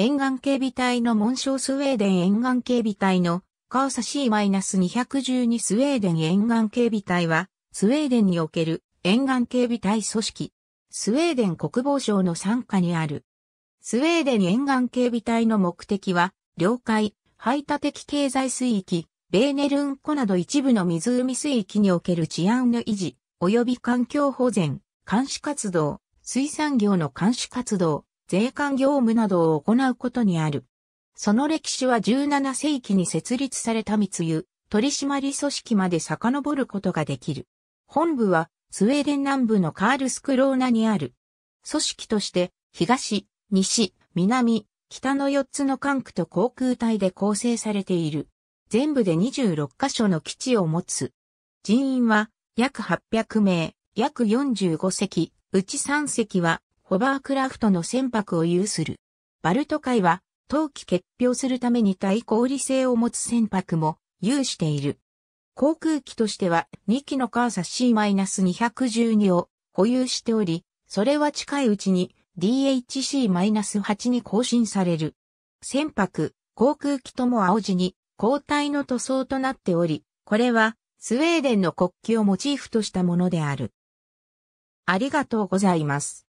沿岸警備隊の紋章スウェーデン沿岸警備隊のカーサ C-212 スウェーデン沿岸警備隊は、スウェーデンにおける沿岸警備隊組織、スウェーデン国防省の傘下にある。スウェーデン沿岸警備隊の目的は、領海、排他的経済水域、ベーネルン湖など一部の湖水域における治安の維持、及び環境保全、監視活動、水産業の監視活動、税関業務などを行うことにある。その歴史は17世紀に設立された密輸、取締組織まで遡ることができる。本部はスウェーデン南部のカールスクローナにある。組織として東、西、南、北の4つの管区と航空隊で構成されている。全部で26カ所の基地を持つ。人員は約800名、約45隻、うち3隻はホバークラフトの船舶を有する。バルト海は、冬季結氷するために対抗理性を持つ船舶も有している。航空機としては2機のカーサ C-212 を保有しており、それは近いうちに DHC-8 に更新される。船舶、航空機とも青地に交代の塗装となっており、これはスウェーデンの国旗をモチーフとしたものである。ありがとうございます。